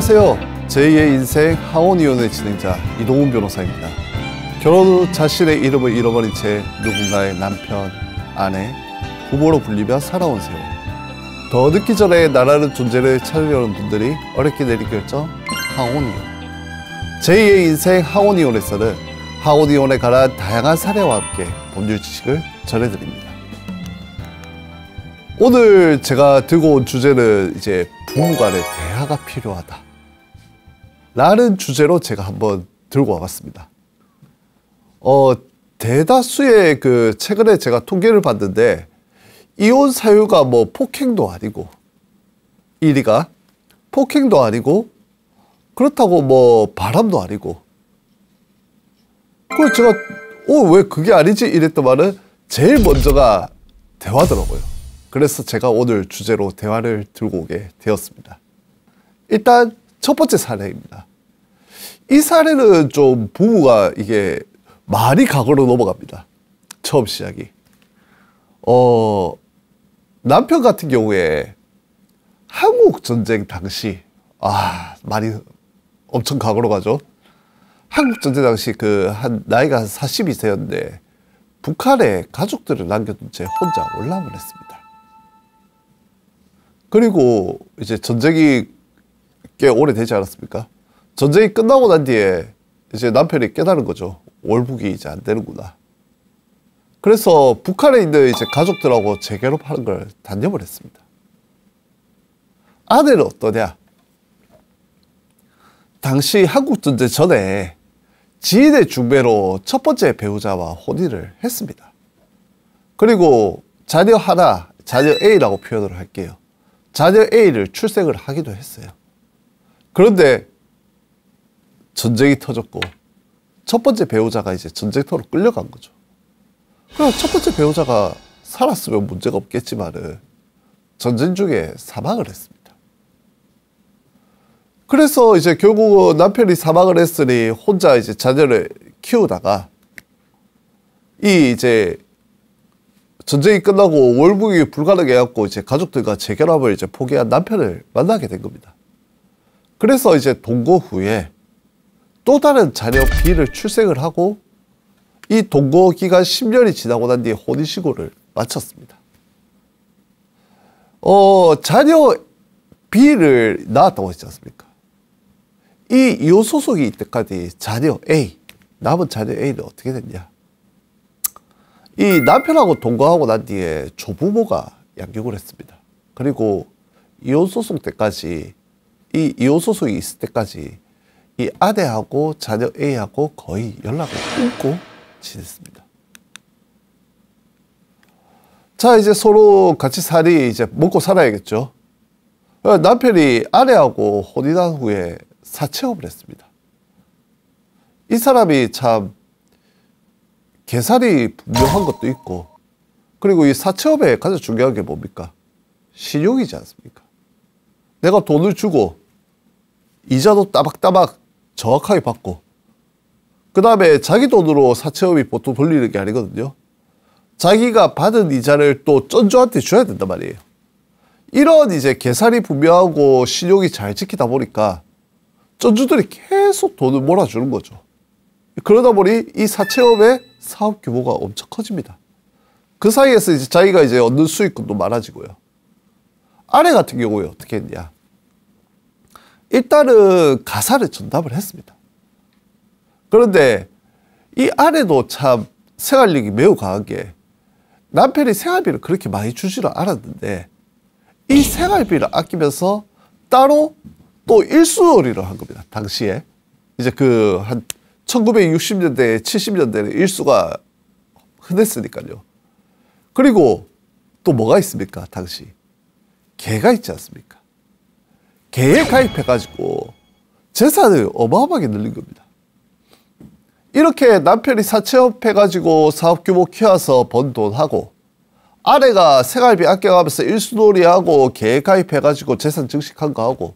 안녕하세요. 제2의 인생 항원위원회 진행자 이동훈 변호사입니다. 결혼 후 자신의 이름을 잃어버린 채 누군가의 남편, 아내, 부모로 불리며 살아온 세월. 더 늦기 전에 나라는 존재를 찾으려는 분들이 어렵게 내린 결정, 항원위원. 제2의 인생 항원위원에서는 항원위원에 관한 다양한 사례와 함께 법률 지식을 전해드립니다. 오늘 제가 들고 온 주제는 이제 부부간의 대화가 필요하다. 라는 주제로 제가 한번 들고 와봤습니다. 어, 대다수의 그 최근에 제가 통계를 봤는데 이혼 사유가 뭐 폭행도 아니고 1위가 폭행도 아니고 그렇다고 뭐 바람도 아니고 그 제가 어 왜 그게 아니지 이랬더만은 제일 먼저가 대화더라고요. 그래서 제가 오늘 주제로 대화를 들고 오게 되었습니다. 일단 첫 번째 사례입니다. 이 사례는 좀 부부가 이게 많이 각오로 넘어갑니다. 처음 시작이. 어, 남편 같은 경우에 한국 전쟁 당시, 아, 많이 엄청 과거로 가죠. 한국 전쟁 당시 그 한 나이가 한 42세였는데 북한에 가족들을 남겨둔 채 혼자 올라을 했습니다. 그리고 이제 전쟁이 꽤 오래되지 않았습니까? 전쟁이 끝나고 난 뒤에 이제 남편이 깨달은 거죠. 월북이 이제 안 되는구나. 그래서 북한에 있는 이제 가족들하고 재결합하는 걸 단념을 했습니다. 아내는 어떠냐? 당시 한국전쟁 전에 지인의 중매로 첫 번째 배우자와 혼인을 했습니다. 그리고 자녀 하나, 자녀 A라고 표현을 할게요. 자녀 A를 출생을 하기도 했어요. 그런데 전쟁이 터졌고 첫 번째 배우자가 이제 전쟁터로 끌려간 거죠. 그럼 첫 번째 배우자가 살았으면 문제가 없겠지만은 전쟁 중에 사망을 했습니다. 그래서 이제 결국은 남편이 사망을 했으니 혼자 이제 자녀를 키우다가 이 이제 전쟁이 끝나고 월북이 불가능해갖고 이제 가족들과 재결합을 이제 포기한 남편을 만나게 된 겁니다. 그래서 이제 동거 후에 또 다른 자녀 B를 출생을 하고 이 동거 기간 10년이 지나고 난 뒤에 혼인신고를 마쳤습니다. 어, 자녀 B를 낳았다고 했지 않습니까? 이 이혼소송이 이때까지 자녀 A, 남은 자녀 A는 어떻게 됐냐? 이 남편하고 동거하고 난 뒤에 조부모가 양육을 했습니다. 그리고 이혼소송 때까지, 이 이혼소송이 있을 때까지 이아내하고 자녀 A하고 거의 연락을 끊고 지냈습니다. 자 이제 서로 같이 살이 이제 먹고 살아야겠죠. 어, 남편이 아내하고 혼인한 후에 사채업을 했습니다. 이 사람이 참 계산이 분명한 것도 있고 그리고 이 사채업에 가장 중요한 게 뭡니까? 신용이지 않습니까? 내가 돈을 주고 이자도 따박따박 정확하게 받고 그 다음에 자기 돈으로 사채업이 보통 벌리는게 아니거든요. 자기가 받은 이자를 또 쩐주한테 줘야 된단 말이에요. 이런 이제 계산이 분명하고 신용이 잘 지키다 보니까 쩐주들이 계속 돈을 몰아주는 거죠. 그러다 보니 이 사채업의 사업 규모가 엄청 커집니다. 그 사이에서 이제 자기가 이제 얻는 수익금도 많아지고요. 아래 같은 경우에 어떻게 했냐. 일단은 가사를 전담을 했습니다. 그런데 이 아래도 참 생활력이 매우 강하게 남편이 생활비를 그렇게 많이 주지를 않았는데 이 생활비를 아끼면서 따로 또 일수놀이를 한 겁니다. 당시에 이제 그 한 1960년대, 70년대는 일수가 흔했으니까요. 그리고 또 뭐가 있습니까? 당시 개가 있지 않습니까? 계획 가입해가지고 재산을 어마어마하게 늘린 겁니다. 이렇게 남편이 사채업해가지고 사업 규모 키워서 번 돈하고 아내가 생활비 아껴가면서 일수놀이하고 계 가입해가지고 재산 증식한 거 하고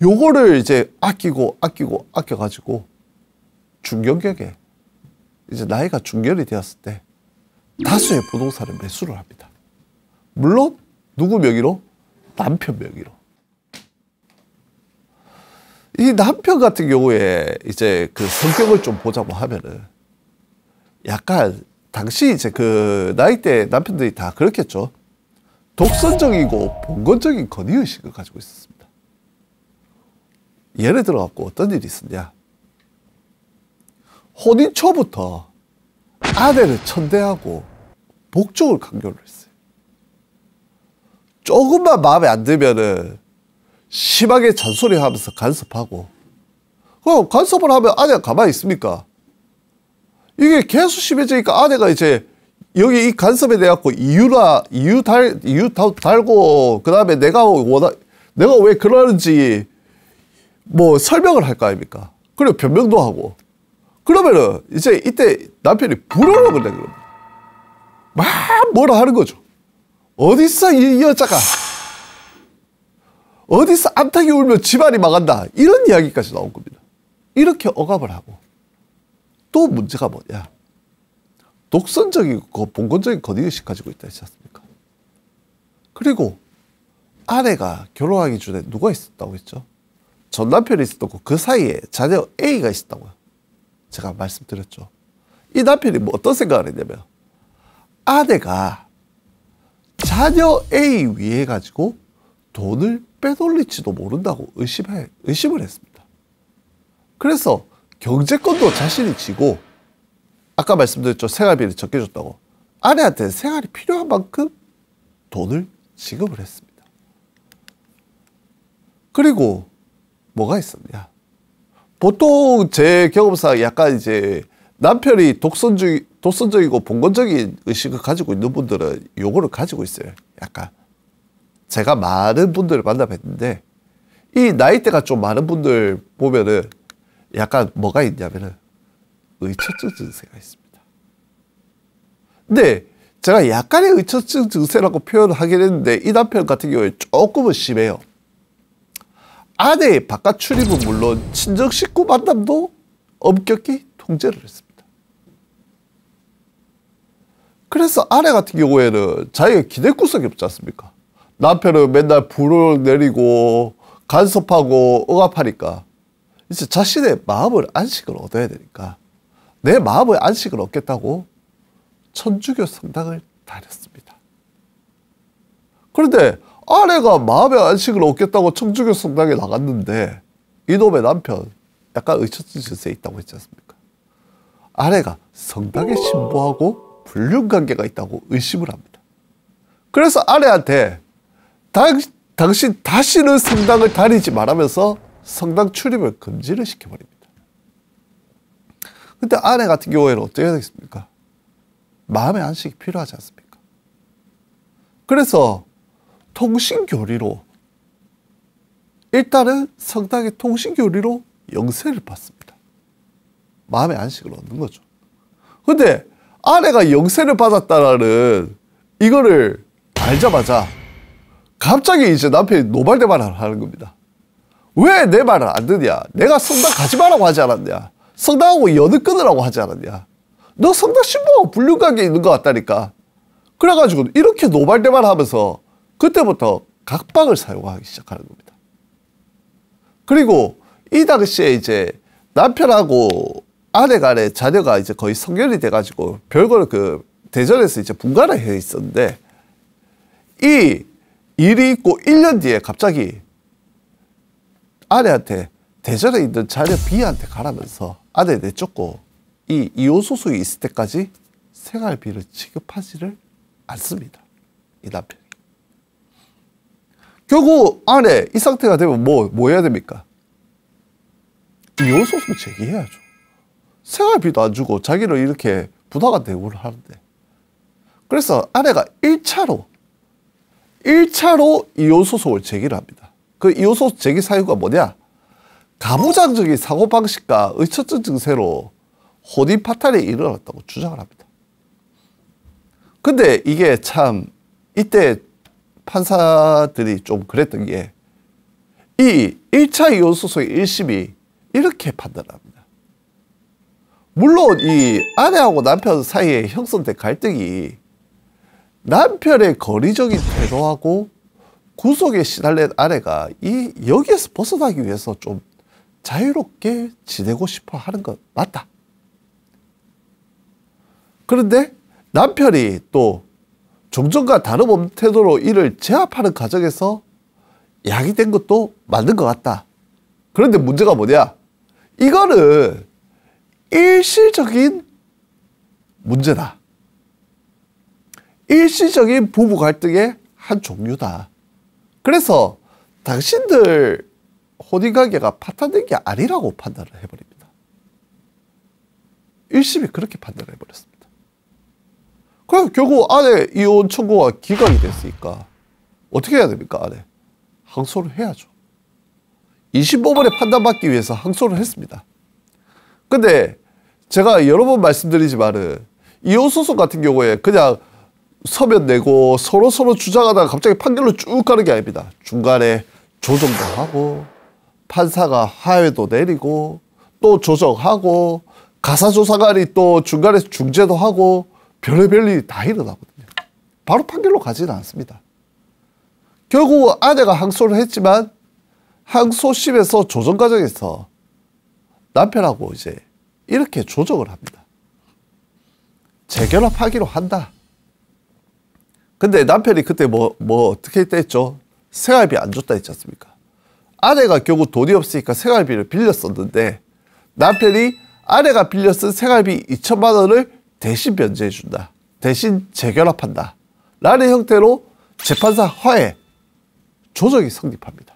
요거를 이제 아끼고 아끼고 아껴가지고 중견격에 이제 나이가 중견이 되었을 때 다수의 부동산을 매수를 합니다. 물론 누구 명의로? 남편 명의로. 이 남편 같은 경우에 이제 그 성격을 좀 보자고 하면은 약간 당시 이제 그 나이 때 남편들이 다 그렇겠죠. 독선적이고 봉건적인 건의의식을 가지고 있었습니다. 예를 들어갖고 어떤 일이 있었냐. 혼인 초부터 아내를 천대하고 복종을 강요를 했어요. 조금만 마음에 안 들면은 심하게 잔소리하면서 간섭하고 그럼 간섭을 하면 아내가 가만히 있습니까? 이게 계속 심해지니까 아내가 이제 여기 이 간섭에 대해 갖 이유라 이유 달 이유 달고 그다음에 내가 원하 내가 왜 그러는지 뭐 설명을 할 거 아닙니까? 그리고 변명도 하고 그러면은 이제 이때 남편이 불효력을 낸 겁니다. 막 뭐라 하는 거죠. 어딨어 이 여자가 어디서 암탉이 울면 집안이 망한다. 이런 이야기까지 나온 겁니다. 이렇게 억압을 하고 또 문제가 뭐냐. 독선적이고 봉건적인 거리의식 가지고 있다 했지 않습니까? 그리고 아내가 결혼하기 전에 누가 있었다고 했죠? 전 남편이 있었고 그 사이에 자녀 A가 있었다고요. 제가 말씀드렸죠. 이 남편이 뭐 어떤 생각을 했냐면 아내가 자녀 A 위해 가지고 돈을 빼돌릴지도 모른다고 의심해, 의심을 했습니다. 그래서 경제권도 자신이 지고 아까 말씀드렸죠. 생활비를 적게 줬다고. 아내한테 생활이 필요한 만큼 돈을 지급을 했습니다. 그리고 뭐가 있었냐. 보통 제 경험상 약간 이제 남편이 독선주의, 독선적이고 봉건적인 의식을 가지고 있는 분들은 요거를 가지고 있어요. 약간. 제가 많은 분들을 만나뵀는데 이 나이대가 좀 많은 분들 보면은 약간 뭐가 있냐면은 의처증 증세가 있습니다. 근데 제가 약간의 의처증 증세라고 표현을 하긴 했는데 이 남편 같은 경우에 조금은 심해요. 아내의 바깥 출입은 물론 친정 식구 만남도 엄격히 통제를 했습니다. 그래서 아내 같은 경우에는 자기가 기댈 구석이 없지 않습니까? 남편은 맨날 불을 내리고 간섭하고 억압하니까 이제 자신의 마음을 안식을 얻어야 되니까 내 마음의 안식을 얻겠다고 천주교 성당을 다녔습니다. 그런데 아내가 마음의 안식을 얻겠다고 천주교 성당에 나갔는데 이놈의 남편 약간 의처증 증세 있다고 했지 않습니까? 아내가 성당에 신부하고 불륜관계가 있다고 의심을 합니다. 그래서 아내한테 당, 당신 다시는 성당을 다니지 말하면서 성당 출입을 금지를 시켜버립니다. 근데 아내 같은 경우에는 어떻게 되겠습니까? 마음의 안식이 필요하지 않습니까? 그래서 통신교리로 일단은 성당의 통신교리로 영세를 받습니다. 마음의 안식을 얻는 거죠. 근데 아내가 영세를 받았다라는 이거를 알자마자 갑자기 이제 남편이 노발대발을 하는 겁니다. 왜 내 말을 안 듣냐? 내가 성당 가지 말라고 하지 않았냐? 성당하고 연을 끊으라고 하지 않았냐? 너 성당 신부하고 불륜관계 있는 것 같다니까. 그래가지고 이렇게 노발대발 하면서 그때부터 각방을 사용하기 시작하는 겁니다. 그리고 이 당시에 이제 남편하고 아내 간에 자녀가 이제 거의 성별이 돼가지고 별거를 그 대전에서 이제 분가를 해 있었는데 이 일이 있고 1년 뒤에 갑자기 아내한테 대전에 있는 자녀 B한테 가라면서 아내 내쫓고 이 이혼소송이 있을 때까지 생활비를 지급하지를 않습니다. 이 남편이. 결국 아내 이 상태가 되면 뭐, 뭐 해야 됩니까? 이혼소송 제기해야죠. 생활비도 안 주고 자기를 이렇게 부당한 대우를 하는데 그래서 아내가 1차로 1차로 이오소송을 제기 합니다. 그 이오소송 제기 사유가 뭐냐? 가부장적인 사고방식과 의처증 증세로 혼인 파탄이 일어났다고 주장을 합니다. 근데 이게 참 이때 판사들이 좀 그랬던 게 이 1차 이혼소송의 1심이 이렇게 판단합니다. 물론 이 아내하고 남편 사이에 형성된 갈등이 남편의 거리적인 태도하고 구속의 시달린 아내가 이 여기에서 벗어나기 위해서 좀 자유롭게 지내고 싶어 하는 건 맞다. 그런데 남편이 또 종전과 다름없는 태도로 이를 제압하는 과정에서 야기된 것도 맞는 것 같다. 그런데 문제가 뭐냐? 이거는 일시적인 문제다. 일시적인 부부 갈등의 한 종류다. 그래서 당신들 혼인관계가 파탄된 게 아니라고 판단을 해버립니다. 1심이 그렇게 판단을 해버렸습니다. 그럼 결국 아내 이혼 청구가 기각이 됐으니까 어떻게 해야 됩니까, 아내? 항소를 해야죠. 25번에 판단받기 위해서 항소를 했습니다. 근데 제가 여러 번 말씀드리지만은 이혼소송 같은 경우에 그냥 서면 내고 서로 서로 주장하다가 갑자기 판결로 쭉 가는 게 아닙니다. 중간에 조정도 하고 판사가 하회도 내리고 또 조정하고 가사조사관이 또 중간에 중재도 하고 별의별 일이 다 일어나거든요. 바로 판결로 가지는 않습니다. 결국 아내가 항소를 했지만 항소심에서 조정 과정에서 남편하고 이제 이렇게 조정을 합니다. 재결합하기로 한다. 근데 남편이 그때 뭐, 뭐 어떻게 했죠? 생활비 안 줬다 했지 않습니까? 아내가 결국 돈이 없으니까 생활비를 빌렸었는데 남편이 아내가 빌려 쓴 생활비 2천만 원을 대신 변제해 준다. 대신 재결합한다. 라는 형태로 재판사 허에 조정이 성립합니다.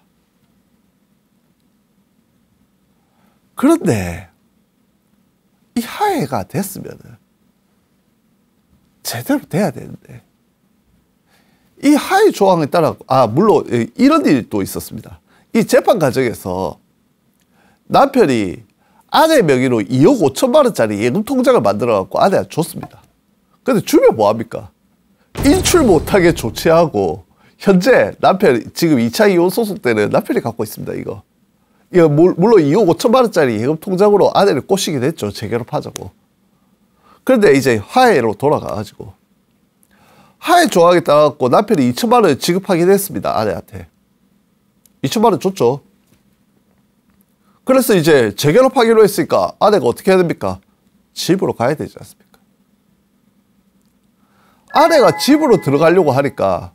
그런데 이 하해가 됐으면 제대로 돼야 되는데 이 하위 조항에 따라 아 물론 이런 일도 있었습니다. 이 재판 과정에서 남편이 아내 명의로 2억 5천만 원짜리 예금 통장을 만들어 갖고 아내가 줬습니다. 근데 주면 뭐 합니까? 인출 못하게 조치하고 현재 남편 지금 2차 이혼 소송 때는 남편이 갖고 있습니다. 이거. 이거 물론 2억 5천만 원짜리 예금 통장으로 아내를 꼬시긴 했죠. 재결합하자고. 그런데 이제 화해로 돌아가 가지고 하에 좋아하겠다 갖고 남편이 2천만 원을 지급하긴 했습니다. 아내한테. 2천만 원 줬죠. 그래서 이제 재결합하기로 했으니까 아내가 어떻게 해야 됩니까? 집으로 가야 되지 않습니까? 아내가 집으로 들어가려고 하니까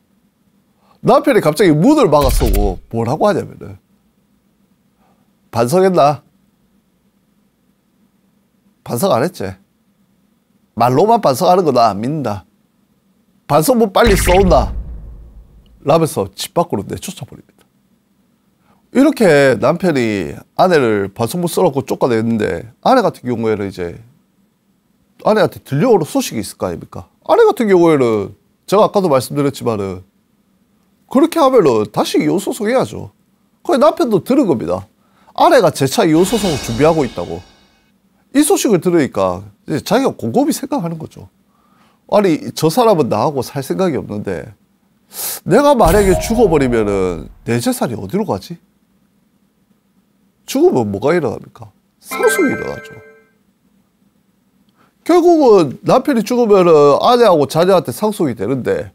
남편이 갑자기 문을 막아서고 뭐라고 하냐면은 반성했나? 반성 안 했지? 말로만 반성하는 거나안 믿는다. 반성문 뭐 빨리 써온다. 라면서 집 밖으로 내쫓아버립니다. 이렇게 남편이 아내를 반성문 뭐 써놓고 쫓아냈는데 아내 같은 경우에는 이제 아내한테 들려오는 소식이 있을 거 아닙니까? 아내 같은 경우에는 제가 아까도 말씀드렸지만은 그렇게 하면은 다시 이혼소송 해야죠. 그래 남편도 들은 겁니다. 아내가 재차 이혼소송을 준비하고 있다고. 이 소식을 들으니까 자기가 곰곰이 생각하는 거죠. 아니 저 사람은 나하고 살 생각이 없는데 내가 만약에 죽어버리면은 내 재산이 어디로 가지? 죽으면 뭐가 일어납니까? 상속이 일어나죠. 결국은 남편이 죽으면은 아내하고 자녀한테 상속이 되는데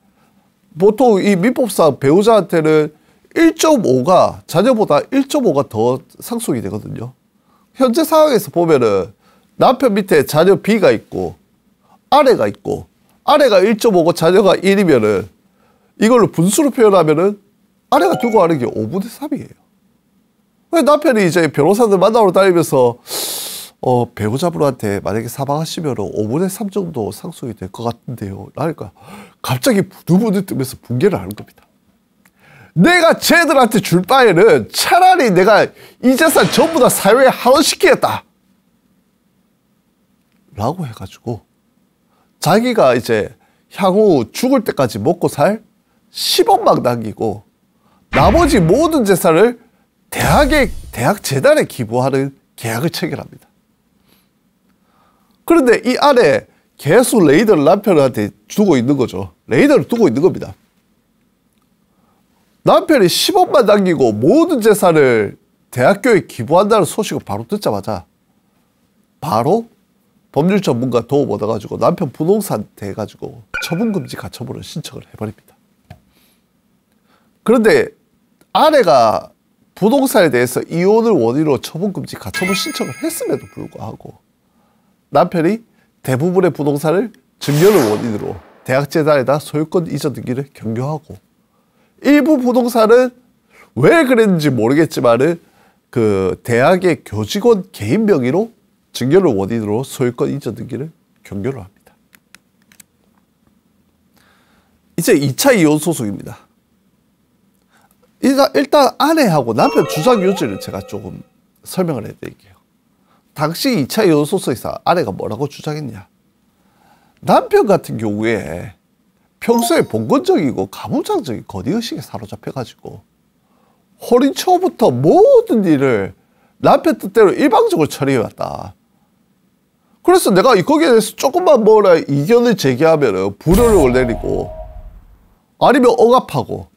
보통 이 민법상 배우자한테는 1.5가 자녀보다 1.5가 더 상속이 되거든요. 현재 상황에서 보면은 남편 밑에 자녀 B가 있고 아내가 있고 아래가 1.5고 자녀가 1이면은 이걸로 분수로 표현하면은 아내가 두고 하는 게 5분의 3이에요. 남편이 이제 변호사들 만나러 다니면서 어, 배우자분한테 만약에 사망하시면 5분의 3 정도 상속이 될 것 같은데요. 그니까 갑자기 두 분이 뜨면서 붕괴를 하는 겁니다. 내가 쟤들한테 줄 바에는 차라리 내가 이 재산 전부 다 사회에 하원시키겠다. 라고 해가지고 자기가 이제 향후 죽을 때까지 먹고 살1 0억만 남기고 나머지 모든 재산을 대학에 대학 재단에 기부하는 계약을 체결합니다. 그런데 이 안에 계수 레이더를 남편한테 두고 있는 거죠. 레이더를 두고 있는 겁니다. 남편이 1 0억만 남기고 모든 재산을 대학교에 기부한다는 소식을 바로 듣자마자 바로 법률 전문가 도움 얻어가지고 남편 부동산 돼가지고 처분금지 가처분을 신청을 해버립니다. 그런데 아내가 부동산에 대해서 이혼을 원인으로 처분금지 가처분 신청을 했음에도 불구하고 남편이 대부분의 부동산을 증여를 원인으로 대학재단에다 소유권 이전 등기를 경교하고 일부 부동산은 왜 그랬는지 모르겠지만은 그 대학의 교직원 개인 명의로 증계를 원인으로 소유권 이전등기를 경교를 합니다. 이제 2차 이혼 소송입니다. 일단, 일단 아내하고 남편 주장 요지를 제가 조금 설명을 해드릴게요. 당시 2차 이혼 소송에서 아내가 뭐라고 주장했냐. 남편 같은 경우에 평소에 봉건적이고 가부장적인 거리의식에 사로잡혀가지고 혼인 초부터 모든 일을 남편 뜻대로 일방적으로 처리해왔다. 그래서 내가 거기에 대해서 조금만 뭐라 이견을 제기하면은 불효를 올리고 아니면 억압하고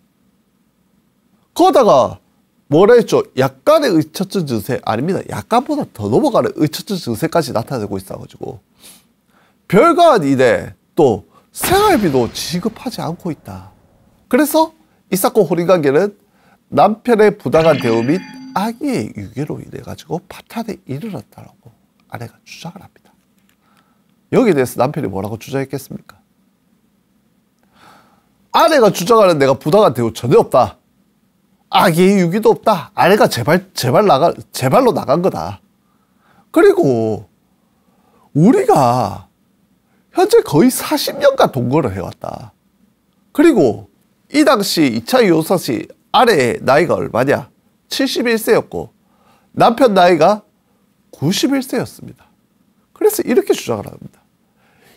거다가 뭐라 했죠? 약간의 의처증 증세 아닙니다. 약간보다 더 넘어가는 의처증 증세까지 나타내고 있어가지고 별거한 일에 또 생활비도 지급하지 않고 있다. 그래서 이 사건 혼인관계는 남편의 부당한 대우 및 아기의 유괴로 인해 가지고 파탄에 이르렀다라고 아내가 주장을 합니다. 여기에 대해서 남편이 뭐라고 주장했겠습니까? 아내가 주장하는 내가 부당한 대우 전혀 없다. 아기의 유기도 없다. 아내가 제발 제발 나가 제발로 나간 거다. 그리고 우리가 현재 거의 40년간 동거를 해왔다. 그리고 이 당시 2차 요사시 아내의 나이가 얼마냐? 71세였고 남편 나이가 91세였습니다. 그래서 이렇게 주장을 합니다.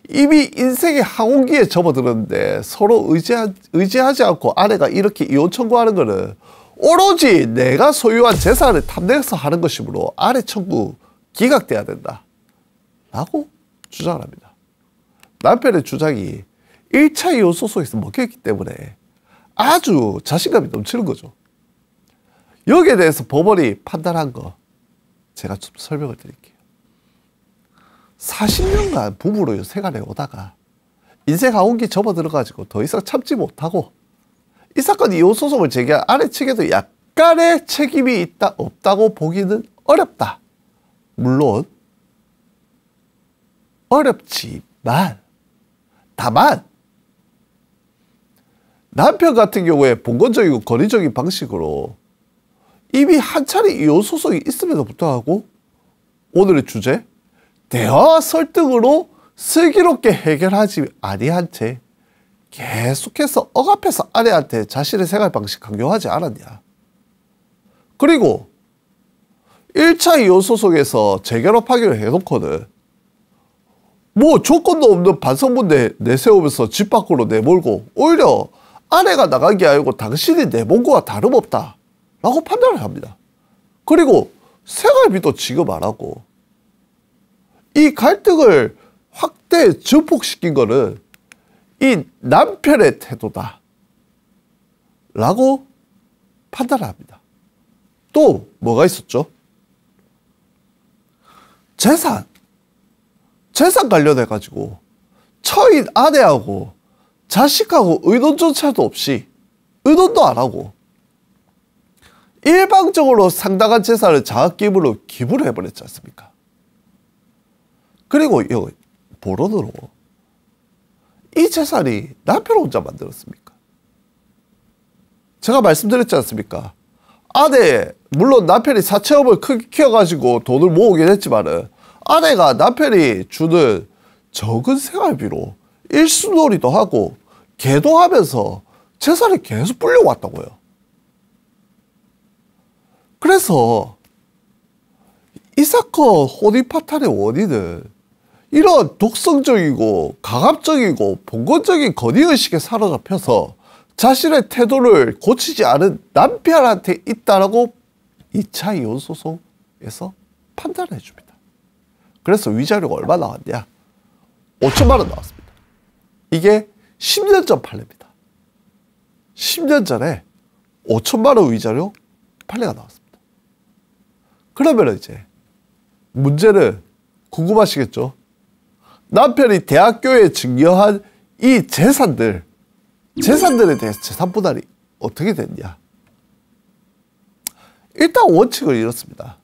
이미 인생의 항우기에 접어들었는데 서로 의지하, 의지하지 않고 아내가 이렇게 이혼 청구하는 것은 오로지 내가 소유한 재산을 탐내서 하는 것이므로 아내 청구 기각돼야 된다. 라고 주장합니다. 남편의 주장이 1차 이혼 소송에서 먹혔기 때문에 아주 자신감이 넘치는 거죠. 여기에 대해서 법원이 판단한 거 제가 좀 설명을 드릴게요. 40년간 부부로 세간에 오다가 인생 가옥이 접어들어가지고 더 이상 참지 못하고 이 사건 이혼 소송을 제기한 아래측에도 약간의 책임이 있다 없다고 보기는 어렵다. 물론 어렵지만 다만 남편 같은 경우에 봉건적이고 권위적인 방식으로 이미 한 차례 이혼 소송이 있음에도 불구하고 오늘의 주제 대화와 설득으로 슬기롭게 해결하지 아니한 채 계속해서 억압해서 아내한테 자신의 생활 방식 강요하지 않았냐. 그리고 1차 이혼 소속에서 재결합 하기로 해놓고는 뭐 조건도 없는 반성문내 내세우면서 집 밖으로 내몰고 오히려 아내가 나간 게 아니고 당신이 내몬 거와 다름없다 라고 판단을 합니다. 그리고 생활비도 지급 안 하고 이 갈등을 확대 증폭시킨 거는 이 남편의 태도다. 라고 판단합니다. 또 뭐가 있었죠? 재산. 재산 관련해가지고 처인 아내하고 자식하고 의논조차도 없이 의논도 안 하고 일방적으로 상당한 재산을 장학기부로 기부를 해버렸지 않습니까? 그리고 여 보로드로 이 재산이 남편 혼자 만들었습니까? 제가 말씀드렸지 않습니까? 아내 물론 남편이 사채업을 크게 키워가지고 돈을 모으긴 했지만은 아내가 남편이 주는 적은 생활비로 일수놀이도 하고 개도 하면서 재산을 계속 불려왔다고요. 그래서 이사건 혼인 파탄의 원인은 이런 독성적이고 강압적이고 봉건적인 권위의식에 사로잡혀서 자신의 태도를 고치지 않은 남편한테 있다라고 2차 이혼 소송에서 판단해 줍니다. 그래서 위자료가 얼마 나왔냐? 5천만 원 나왔습니다. 이게 10년 전 판례입니다. 10년 전에 5천만 원 위자료 판례가 나왔습니다. 그러면 이제 문제는 궁금하시겠죠? 남편이 대학교에 증여한 이 재산들, 재산들에 대해서 재산 분할이 어떻게 됐냐. 일단 원칙을 이렇습니다.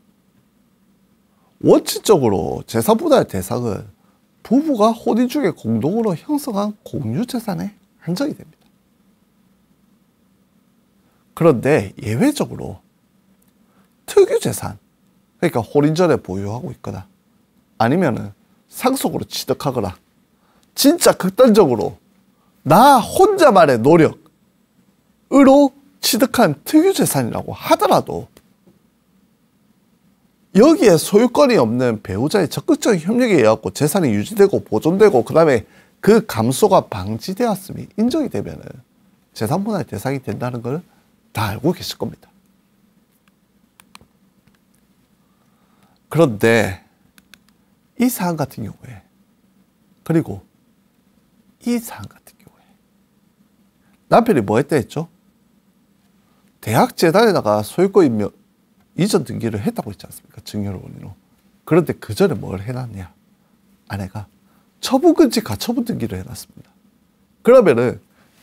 원칙적으로 재산 분할 대상은 부부가 혼인 중에 공동으로 형성한 공유 재산에 한정이 됩니다. 그런데 예외적으로 특유 재산, 그러니까 혼인 전에 보유하고 있거나 아니면은 상속으로 취득하거나 진짜 극단적으로 나 혼자만의 노력으로 취득한 특유 재산이라고 하더라도 여기에 소유권이 없는 배우자의 적극적인 협력에 의해 고 재산이 유지되고 보존되고 그다음에 그 감소가 방지되었음이 인정이 되면 재산 분할 대상이 된다는 걸 다 알고 계실 겁니다. 그런데 이 사안 같은 경우에 그리고 이 사안 같은 경우에 남편이 뭐 했다 했죠? 대학 재단에다가 소유권 이전 등기를 했다고 했지 않습니까? 증여를 원인으로. 그런데 그 전에 뭘 해놨냐? 아내가 처분금지 가처분 등기를 해놨습니다. 그러면은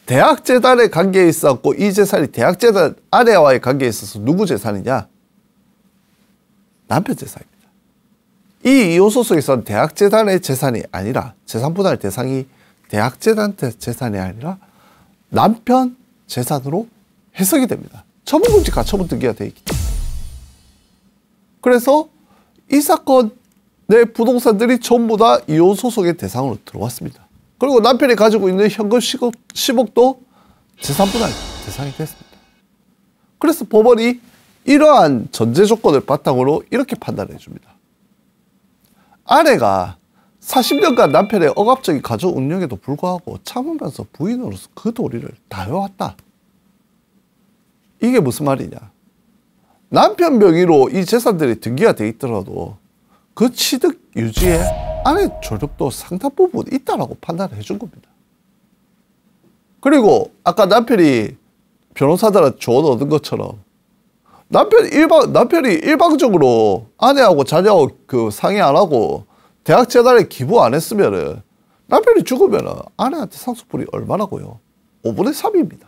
대학 재단의 관계에 있었고 이 재산이 대학 재단 아내와의 관계에 있어서 누구 재산이냐? 남편 재산 이 요소 속에서 대학재단의 재산이 아니라 재산분할 대상이 대학재단 재산이 아니라 남편 재산으로 해석이 됩니다. 처분금지 가처분 등기가 되어 있기 때문에. 그래서 이 사건 내 부동산들이 전부 다 이혼소 속의 대상으로 들어왔습니다. 그리고 남편이 가지고 있는 현금 10억, 10억도 재산분할 대상이 됐습니다. 그래서 법원이 이러한 전제 조건을 바탕으로 이렇게 판단해 줍니다. 아내가 40년간 남편의 억압적인 가족 운영에도 불구하고 참으면서 부인으로서 그 도리를 다해왔다. 이게 무슨 말이냐. 남편 명의로 이 재산들이 등기가 돼 있더라도 그 취득 유지에 아내 조력도 상당 부분 있다라고 판단을 해준 겁니다. 그리고 아까 남편이 변호사들한테 조언 얻은 것처럼 남편 일방 남편이 일방적으로 아내하고 자녀하고 그 상의 안 하고 대학 재단에 기부 안 했으면은 남편이 죽으면은 아내한테 상속불이얼마라고요 5분의 3입니다.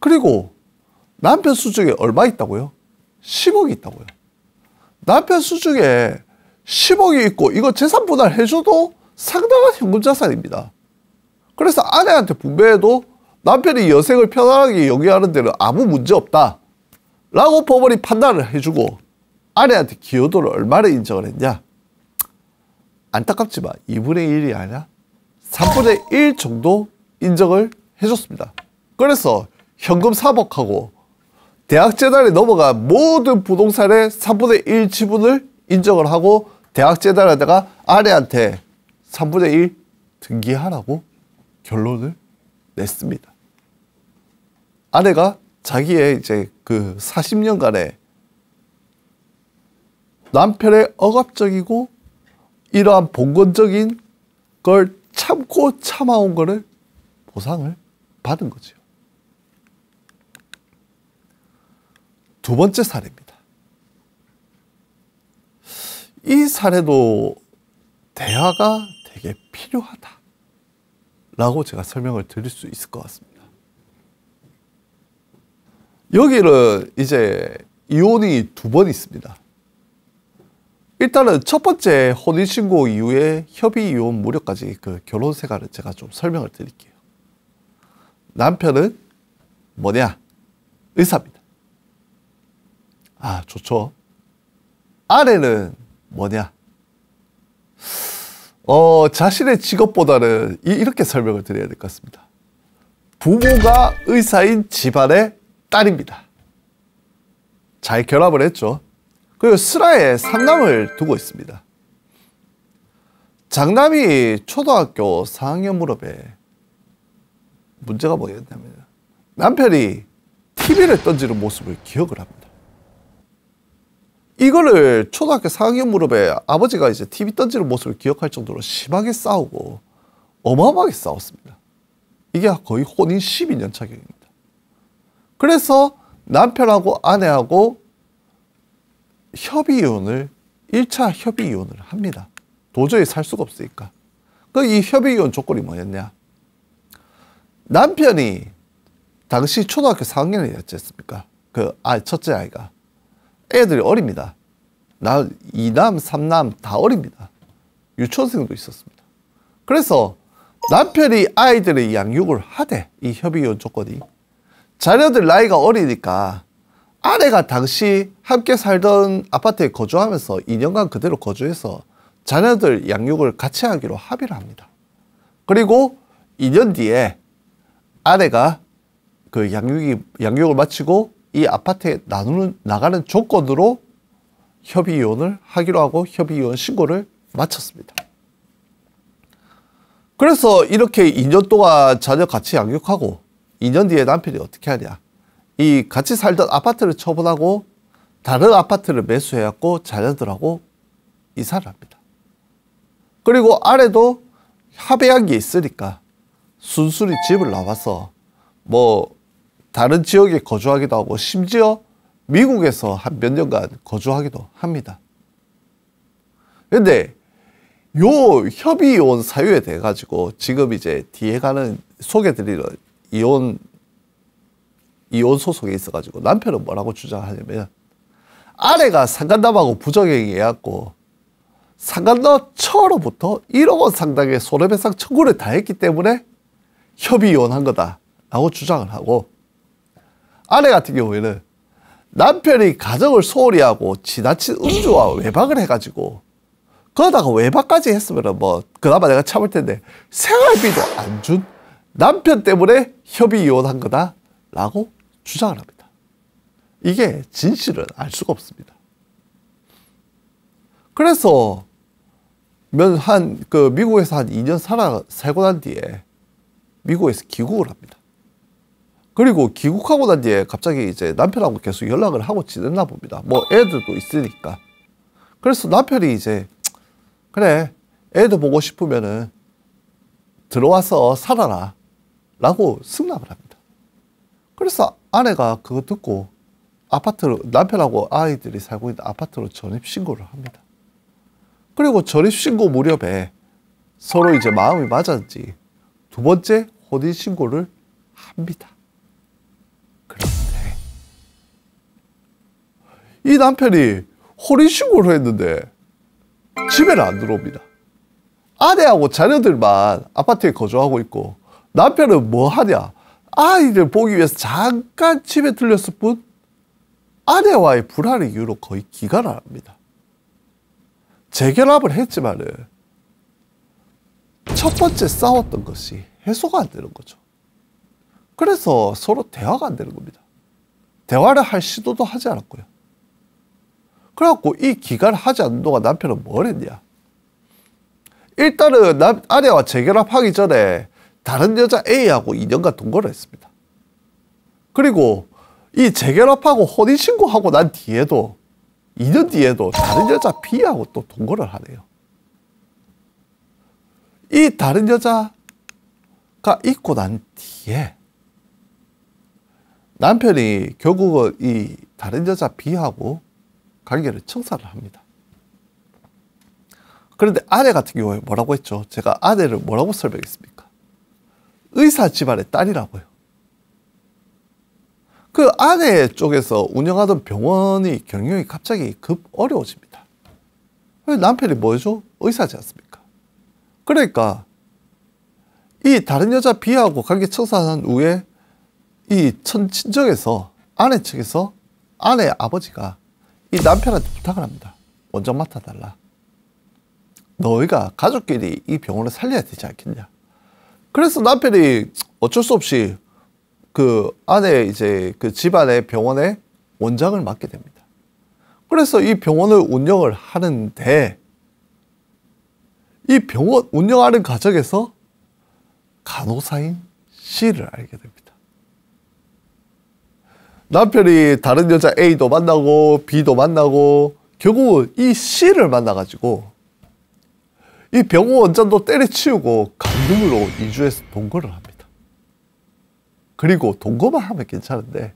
그리고 남편 수중에 얼마 있다고요? 10억이 있다고요. 남편 수중에 10억이 있고 이거 재산 분할 해줘도 상당한 현금 자산입니다. 그래서 아내한테 분배해도 남편이 여생을 편안하게 영기하는 데는 아무 문제 없다. 라고 법원이 판단을 해주고 아내한테 기여도를 얼마나 인정을 했냐. 안타깝지만 2분의 1이 아니라 3분의 1 정도 인정을 해줬습니다. 그래서 현금 3억하고 대학재단에 넘어간 모든 부동산의 3분의 1 지분을 인정을 하고 대학재단에다가 아내한테 3분의 1 등기하라고 결론을 냈습니다. 아내가 자기의 이제 그 40년간의 남편의 억압적이고 이러한 봉건적인 걸 참고 참아온 거를 보상을 받은 거죠. 두 번째 사례입니다. 이 사례도 대화가 되게 필요하다라고 제가 설명을 드릴 수 있을 것 같습니다. 여기는 이제 이혼이 두 번 있습니다. 일단은 첫 번째 혼인신고 이후에 협의 이혼 무렵까지 그 결혼 생활을 제가 좀 설명을 드릴게요. 남편은 뭐냐? 의사입니다. 아, 좋죠. 아내는 뭐냐? 어, 자신의 직업보다는 이, 렇게 설명을 드려야 될 것 같습니다. 부모가 의사인 집안의 딸입니다. 잘 결합을 했죠. 그리고 슬아에 상남을 두고 있습니다. 장남이 초등학교 4학년 무렵에 문제가 뭐였냐면 남편이 TV를 던지는 모습을 기억을 합니다. 이거를 초등학교 4학년 무렵에 아버지가 이제 TV 던지는 모습을 기억할 정도로 심하게 싸우고 어마어마하게 싸웠습니다. 이게 거의 혼인 12년 차경입니다. 그래서 남편하고 아내하고 협의 이혼을 1차 협의 이혼을 합니다. 도저히 살 수가 없으니까. 그 이 협의 이혼 조건이 뭐였냐? 남편이 당시 초등학교 4학년이었지 않습니까? 그 아, 첫째 아이가 애들이 어립니다. 나 2남, 3남 다 어립니다. 유치원생도 있었습니다. 그래서 남편이 아이들의 양육을 하되 이 협의 이혼 조건이 자녀들 나이가 어리니까 아내가 당시 함께 살던 아파트에 거주하면서 2년간 그대로 거주해서 자녀들 양육을 같이 하기로 합의를 합니다. 그리고 2년 뒤에 아내가 그 양육이, 양육을 마치고 이 아파트에 나누는, 나가는 조건으로 협의이혼을 하기로 하고 협의이혼 신고를 마쳤습니다. 그래서 이렇게 2년 동안 자녀 같이 양육하고 2년 뒤에 남편이 어떻게 하냐. 이 같이 살던 아파트를 처분하고 다른 아파트를 매수해갖고 자녀들하고 이사를 합니다. 그리고 아래도 합의한 게 있으니까 순순히 집을 나와서 뭐 다른 지역에 거주하기도 하고 심지어 미국에서 한 몇 년간 거주하기도 합니다. 근데 요협의이 사유에 대해 가지고 지금 이제 뒤에 가는 소개드리는 이혼 이혼 소송에 있어가지고 남편은 뭐라고 주장하냐면 아내가 상간담하고 부정행위해갖고 상간담처로부터 1억 원 상당의 손해배상 청구를 다 했기 때문에 협의 이혼한 거다라고 주장을 하고 아내 같은 경우에는 남편이 가정을 소홀히 하고 지나친 음주와 외박을 해가지고 그러다가 외박까지 했으면 뭐 그나마 내가 참을 텐데 생활비도 안준 남편 때문에 협의 이혼한 거다 라고 주장을 합니다. 이게 진실은 알 수가 없습니다. 그래서 면한그 미국에서 한 2년 살아 살고 난 뒤에 미국에서 귀국을 합니다. 그리고 귀국하고 난 뒤에 갑자기 이제 남편하고 계속 연락을 하고 지냈나 봅니다. 뭐 애들도 있으니까. 그래서 남편이 이제 그래 애도 보고 싶으면은 들어와서 살아라. 라고 승낙을 합니다. 그래서 아내가 그거 듣고 아파트로 남편하고 아이들이 살고 있는 아파트로 전입 신고를 합니다. 그리고 전입 신고 무렵에 서로 이제 마음이 맞았지두 번째 혼인 신고를 합니다. 그런데 이 남편이 혼인 신고를 했는데 집에는 안 들어옵니다. 아내하고 자녀들만 아파트에 거주하고 있고 남편은 뭐 하냐? 아이를 보기 위해서 잠깐 집에 들렸을 뿐 아내와의 불화를 이유로 거의 기가을 합니다. 재결합을 했지만은 첫 번째 싸웠던 것이 해소가 안 되는 거죠. 그래서 서로 대화가 안 되는 겁니다. 대화를 할 시도도 하지 않았고요. 그래갖고 이 기간을 하지 않는 동안 남편은 뭘 했냐. 일단은 남, 아내와 재결합하기 전에 다른 여자 A하고 2년간 동거를 했습니다. 그리고 이 재결합하고 혼인신고하고 난 뒤에도 2년 뒤에도 다른 여자 B하고 또 동거를 하네요. 이 다른 여자가 있고 난 뒤에 남편이 결국은 이 다른 여자 B하고 관계를 청산을 합니다. 그런데 아내 같은 경우에 뭐라고 했죠? 제가 아내를 뭐라고 설명했습니까? 의사 집안의 딸이라고요. 그 아내 쪽에서 운영하던 병원이 경영이 갑자기 급 어려워집니다. 남편이 뭐죠? 의사지 않습니까? 그러니까 이 다른 여자 비하고 관계 청산한 후에 이 천친정에서 아내 측에서 아내 아버지가 이 남편한테 부탁을 합니다. 원장 맡아달라. 너희가 가족끼리 이 병원을 살려야 되지 않겠냐. 그래서 남편이 어쩔 수 없이 그 안에 이제 그 집안의 병원에 원장을 맡게 됩니다. 그래서 이 병원을 운영을 하는데 이 병원 운영하는 과정에서 간호사인 C를 알게 됩니다. 남편이 다른 여자 A도 만나고 B도 만나고 결국 이 C를 만나가지고 이 병호 원장도 때려치우고 강릉으로 이주해서 동거를 합니다. 그리고 동거만 하면 괜찮은데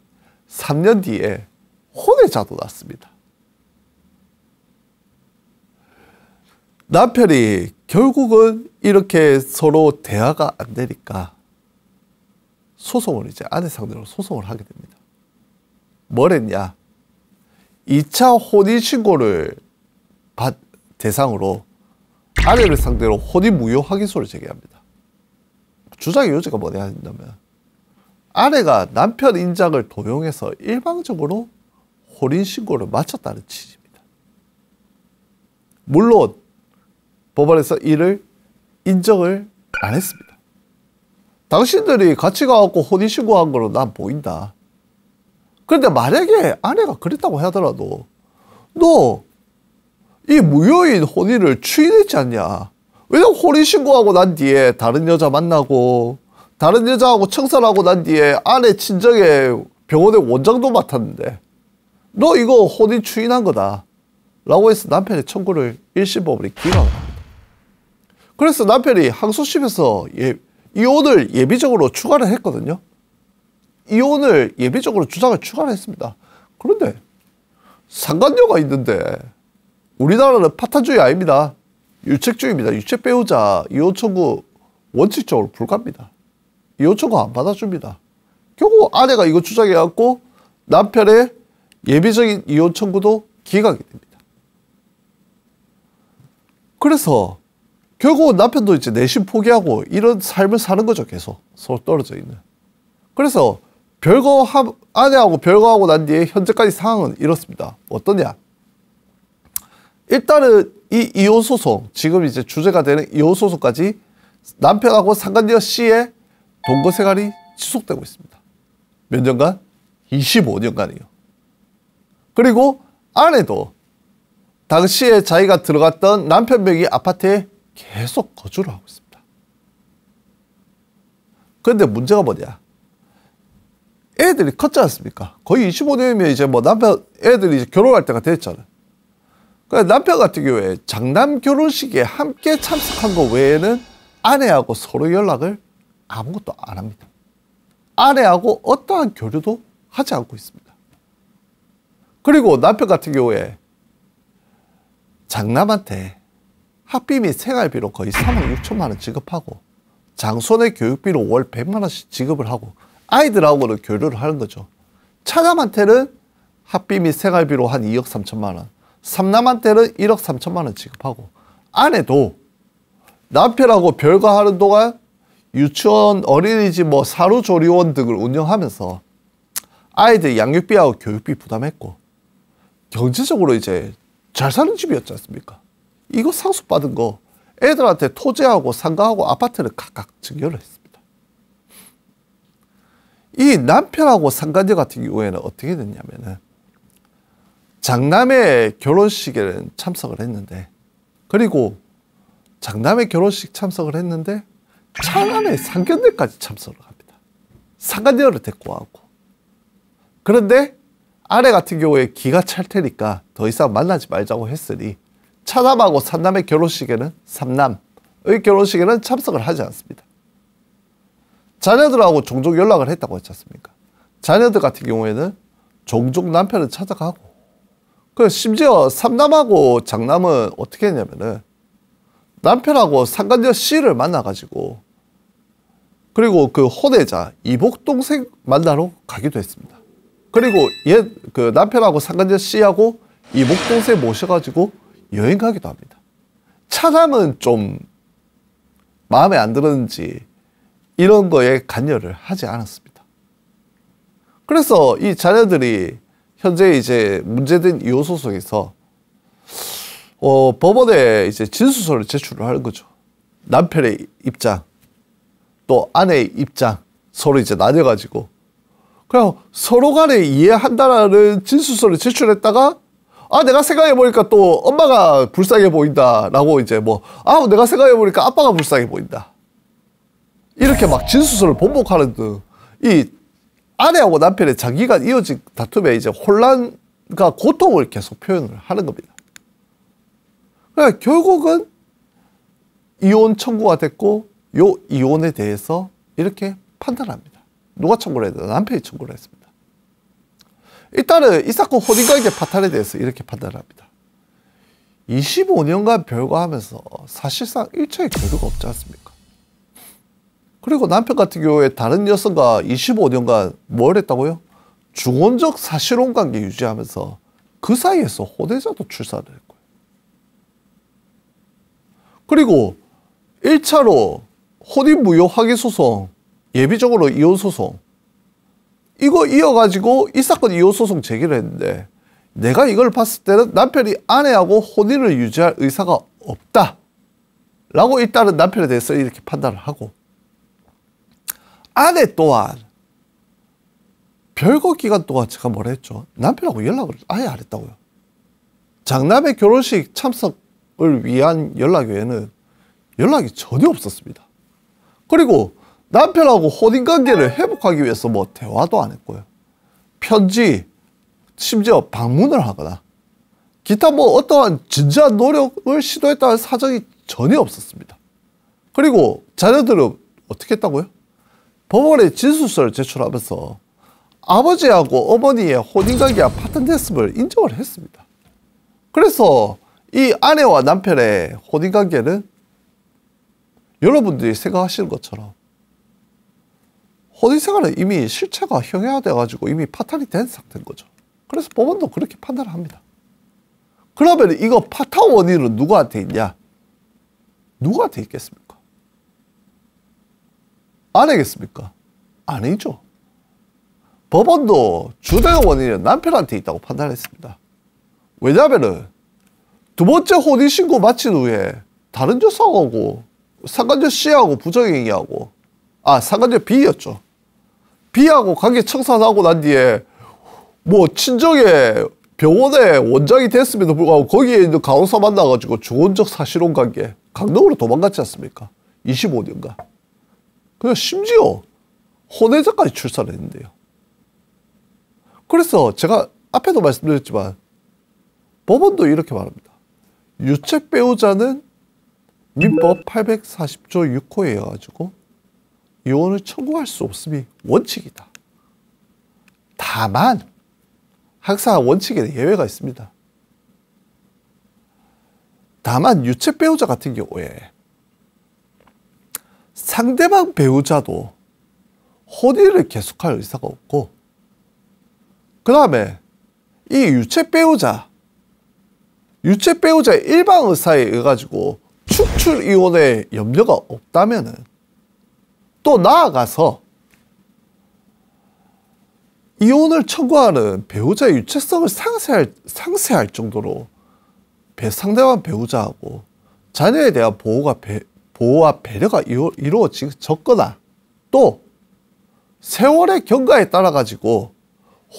3년 뒤에 혼외자도 났습니다. 남편이 결국은 이렇게 서로 대화가 안 되니까 소송을 이제 아내 상대로 소송을 하게 됩니다. 뭘 했냐? 2차 혼인신고를 대상으로 아내를 상대로 혼인 무효 확인서를 제기합니다. 주장의 요지가 뭐냐 한다면 아내가 남편 인장을 도용해서 일방적으로 혼인신고를 마쳤다는 취지입니다. 물론 법원에서 이를 인정을 안 했습니다. 당신들이 같이 가갖고 혼인신고한 거로 난 보인다. 그런데 만약에 아내가 그랬다고 하더라도 너이 무효인 혼인을 추인했지 않냐. 왜냐면 혼인 신고하고 난 뒤에 다른 여자 만나고 다른 여자하고 청산하고 난 뒤에 아내 친정에 병원의 원장도 맡았는데 너 이거 혼인 추인한 거다. 라고 해서 남편의 청구를 1심 법원이 기각 합니다. 그래서 남편이 항소심에서 예, 이혼을 예비적으로 추가를 했거든요. 이혼을 예비적으로 주장을 추가를 했습니다. 그런데 상관녀가 있는데 우리나라는 파탄주의 아닙니다. 유책주의입니다. 유책 배우자 이혼 청구 원칙적으로 불갑니다. 이혼 청구 안 받아줍니다. 결국 아내가 이거 주장해갖고 남편의 예비적인 이혼 청구도 기각이 됩니다. 그래서 결국 남편도 이제 내심 포기하고 이런 삶을 사는 거죠. 계속 서로 떨어져 있는. 그래서 별거 하, 아내하고 별거하고 난 뒤에 현재까지 상황은 이렇습니다. 어떠냐? 일단은 이 이혼 소송 지금 이제 주제가 되는 이혼 소송까지 남편하고 상간녀 씨의 동거 생활이 지속되고 있습니다. 몇 년간? 25년간이요. 그리고 아내도 당시에 자기가 들어갔던 남편 명의 아파트에 계속 거주를 하고 있습니다. 그런데 문제가 뭐냐? 애들이 컸지 않습니까? 거의 25년이면 이제 뭐 남편 애들이 이제 결혼할 때가 됐잖아요. 그러니까 남편 같은 경우에 장남 결혼식에 함께 참석한 것 외에는 아내하고 서로 연락을 아무것도 안 합니다. 아내하고 어떠한 교류도 하지 않고 있습니다. 그리고 남편 같은 경우에 장남한테 학비 및 생활비로 거의 3억 6천만 원 지급하고 장손의 교육비로 월 100만 원씩 지급을 하고 아이들하고는 교류를 하는 거죠. 차남한테는 학비 및 생활비로 한 2억 3천만 원 삼남한테는 1억 3천만 원 지급하고 아내도 남편하고 별거 하는 동안 유치원, 어린이집, 뭐 사료조리원 등을 운영하면서 아이들 양육비하고 교육비 부담했고 경제적으로 이제 잘 사는 집이었지 않습니까? 이거 상속받은 거 애들한테 토지하고 상가하고 아파트를 각각 증여를 했습니다. 이 남편하고 상간녀 같은 경우에는 어떻게 됐냐면은 장남의 결혼식에는 참석을 했는데 그리고 장남의 결혼식 참석을 했는데 차남의 상견례까지 참석을 합니다. 상견례를 데리고 하고 그런데 아내 같은 경우에 기가 찰 테니까 더 이상 만나지 말자고 했으니 차남하고 삼남의 결혼식에는 삼남의 결혼식에는 참석을 하지 않습니다. 자녀들하고 종종 연락을 했다고 했지 않습니까? 자녀들 같은 경우에는 종종 남편을 찾아가고 그 심지어 삼남하고 장남은 어떻게 했냐면은 남편하고 상간녀 씨를 만나가지고 그리고 그 혼외자 이복 동생 만나러 가기도 했습니다. 그리고 옛그 남편하고 상간녀 씨하고 이복 동생 모셔가지고 여행 가기도 합니다. 차남은 좀 마음에 안 드는지 이런 거에 관여를 하지 않았습니다. 그래서 이 자녀들이 현재 이제 문제된 이소속에서 어, 법원에 이제 진술서를 제출을 하는 거죠. 남편의 입장, 또 아내의 입장 서로 이제 나뉘어가지고 그냥 서로 간에 이해한다라는 진술서를 제출했다가 아 내가 생각해보니까 또 엄마가 불쌍해 보인다라고 이제 뭐 아 내가 생각해보니까 아빠가 불쌍해 보인다 이렇게 막 진술서를 번복하는 등이 아내하고 남편의 장기간 이어진 다툼에 이제 혼란과 고통을 계속 표현을 하는 겁니다. 그러니까 결국은 이혼 청구가 됐고 요 이혼에 대해서 이렇게 판단합니다. 누가 청구를 했나? 남편이 청구를 했습니다. 일단은 이 사건 혼인관계 파탄에 대해서 이렇게 판단합니다. 25년간 별거하면서 사실상 일체의 교류가 없지 않습니까? 그리고 남편 같은 경우에 다른 여성과 25년간 뭘 했다고요? 중원적 사실혼 관계 유지하면서 그 사이에서 호대자도 출산을 했고요. 그리고 1차로 혼인 무효 확인 소송, 예비적으로 이혼 소송 이거 이어가지고 이 사건 이혼 소송 제기를 했는데 내가 이걸 봤을 때는 남편이 아내하고 혼인을 유지할 의사가 없다. 라고 일단은 남편에 대해서 이렇게 판단을 하고 아내 또한 별거 기간 동안 제가 뭘 했죠? 남편하고 연락을 아예 안 했다고요. 장남의 결혼식 참석을 위한 연락 외에는 연락이 전혀 없었습니다. 그리고 남편하고 혼인 관계를 회복하기 위해서 뭐 대화도 안 했고요. 편지, 심지어 방문을 하거나 기타 뭐 어떠한 진지한 노력을 시도했다는 사정이 전혀 없었습니다. 그리고 자녀들은 어떻게 했다고요? 법원에 진술서를 제출하면서 아버지하고 어머니의 혼인관계와 파탄됐음을 인정을 했습니다. 그래서 이 아내와 남편의 혼인관계는 여러분들이 생각하시는 것처럼 혼인생활은 이미 실체가 형해화돼가지고 이미 파탄이 된 상태인 거죠. 그래서 법원도 그렇게 판단을 합니다. 그러면 이거 파탄 원인은 누구한테 있냐? 누구한테 있겠습니까? 안 하겠습니까? 아니죠. 법원도 주된 원인은 남편한테 있다고 판단했습니다. 왜냐하면 두 번째 혼인신고 마친 후에 다른 조상하고 상관녀 C하고 부정행위하고 아 상관녀 B였죠. B하고 관계 청산하고 난 뒤에 뭐 친정에 병원에 원장이 됐음에도 불구하고 거기에 있는 간호사 만나가지고 조원적 사실혼 관계 강릉으로 도망갔지 않습니까? 25년간. 그냥 그러니까 심지어 혼외자까지 출산을 했는데요. 그래서 제가 앞에도 말씀드렸지만 법원도 이렇게 말합니다. 유책 배우자는 민법 840조 6호에 의해가지고 이혼을 청구할 수 없음이 원칙이다. 다만 항상 원칙에는 예외가 있습니다. 다만 유책 배우자 같은 경우에 상대방 배우자도 혼인을 계속할 의사가 없고 그 다음에 이유체 배우자 유체 배우자 일반 의사에 의가지고 해 축출 이혼의 염려가 없다면또 나아가서 이혼을 청구하는 배우자의 유체성을 상세할, 상세할 정도로 상대방 배우자하고 자녀에 대한 보호가 배, 보호와 배려가 이루어졌거나 또 세월의 경과에 따라 가지고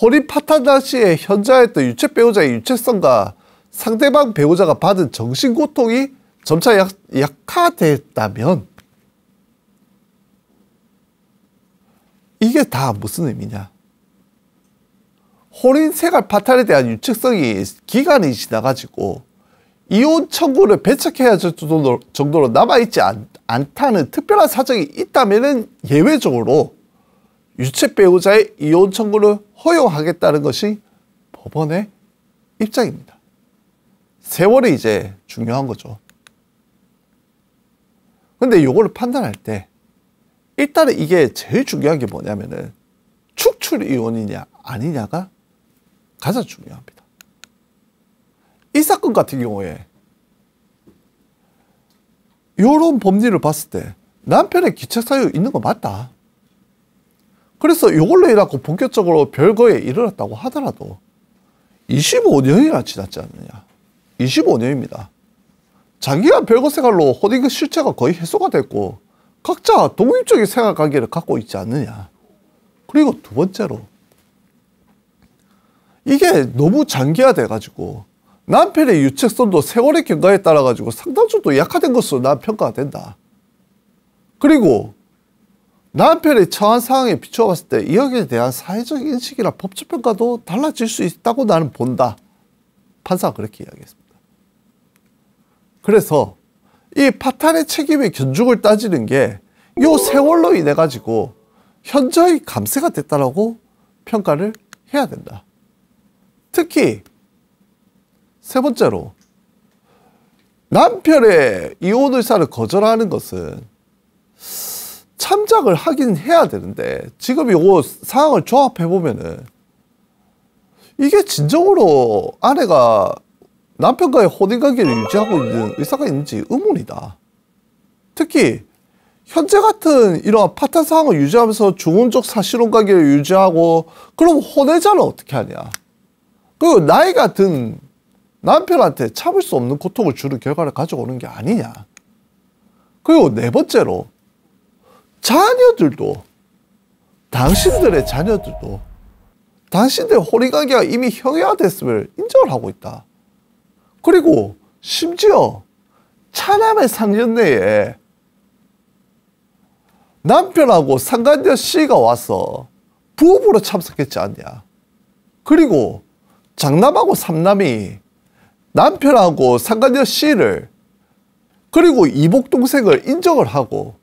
호리파탄 당시에 현자였던 유체 배우자의 유체성과 상대방 배우자가 받은 정신 고통이 점차 약, 약화됐다면 이게 다 무슨 의미냐? 호인 생활 파탄에 대한 유책성이 기간이 지나가지고 이혼 청구를 배척해야 할 정도로, 정도로 남아있지 않, 않다는 특별한 사정이 있다면 예외적으로 유책 배우자의 이혼 청구를 허용하겠다는 것이 법원의 입장입니다. 세월이 이제 중요한 거죠. 근데 요거 판단할 때 일단은 이게 제일 중요한 게 뭐냐면은 축출 이혼이냐 아니냐가 가장 중요합니다. 이 사건 같은 경우에 이런 법리를 봤을 때 남편의 기차사유 있는 거 맞다. 그래서 이걸로 일하고 본격적으로 별거에 이르렀다고 하더라도 25년이나 지났지 않느냐. 25년입니다. 자기가 별거 생활로 호딩의 실체가 거의 해소가 됐고 각자 독립적인 생활 관계를 갖고 있지 않느냐. 그리고 두 번째로 이게 너무 장기화돼가지고 남편의 유책성도 세월의 경과에 따라 가지고 상당 수도 약화된 것으로 난 평가가 된다. 그리고 남편의 처한 상황에 비추어 봤을 때 여기에 대한 사회적 인식이나 법적 평가도 달라질 수 있다고 나는 본다. 판사가 그렇게 이야기했습니다. 그래서 이 파탄의 책임의 견죽을 따지는 게 이 세월로 인해 가지고 현저히 감세가 됐다라고 평가를 해야 된다. 특히 세 번째로 남편의 이혼 의사를 거절하는 것은 참작을 하긴 해야 되는데 지금 이거 상황을 조합해 보면은 이게 진정으로 아내가 남편과의 혼인 관계를 유지하고 있는 의사가 있는지 의문이다. 특히 현재 같은 이러 파탄 상황을 유지하면서 중혼적 사실혼 관계를 유지하고 그럼 혼외자는 어떻게 하냐? 그리고 나이가 든 남편한테 참을 수 없는 고통을 주는 결과를 가져오는 게 아니냐. 그리고 네 번째로 자녀들도 당신들의 자녀들도 당신들 호리가기가 이미 형해화됐음을 인정을 하고 있다. 그리고 심지어 차남의 상견례에 남편하고 상간녀 씨가 와서 부부로 참석했지 않냐. 그리고 장남하고 삼남이 남편하고 상간녀 씨를 그리고 이복 동생을 인정을 하고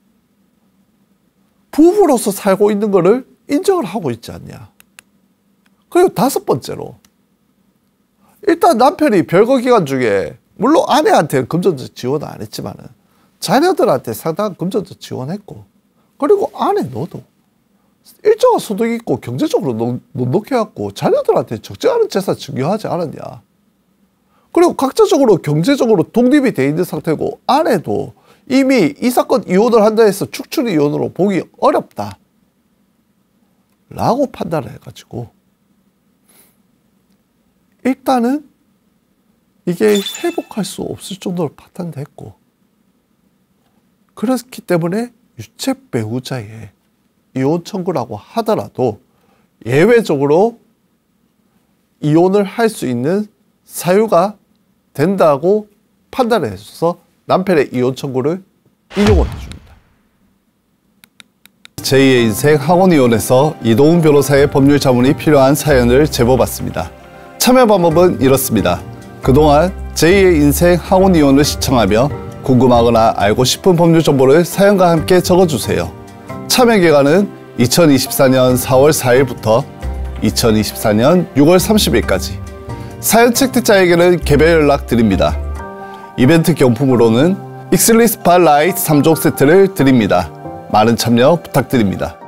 부부로서 살고 있는 것을 인정을 하고 있지 않냐. 그리고 다섯 번째로 일단 남편이 별거 기간 중에 물론 아내한테 금전적 지원은 안했지만 자녀들한테 상당한 금전적 지원했고 그리고 아내 너도 일정한 소득이 있고 경제적으로 넉넉해갖고 자녀들한테 적절한 재산 중요하지 않았냐. 그리고 각자적으로 경제적으로 독립이 돼 있는 상태고 안에도 이미 이 사건 이혼을 한다 해서 축출 이혼으로 보기 어렵다. 라고 판단을 해가지고 일단은 이게 회복할 수 없을 정도로 파탄됐고 그렇기 때문에 유체 배우자의 이혼 청구라고 하더라도 예외적으로 이혼을 할 수 있는 사유가 된다고 판단해서 을줘 남편의 이혼 청구를 인용을 해줍니다. 제2의 인생 학원위원에서 이도훈 변호사의 법률 자문이 필요한 사연을 제보받습니다. 참여 방법은 이렇습니다. 그동안 제2의 인생 학원위원을 시청하며 궁금하거나 알고 싶은 법률 정보를 사연과 함께 적어주세요. 참여 기간은 2024년 4월 4일부터 2024년 6월 30일까지 사연 채택자에게는 개별 연락 드립니다. 이벤트 경품으로는 익슬리스 팔 라이트 3종 세트를 드립니다. 많은 참여 부탁드립니다.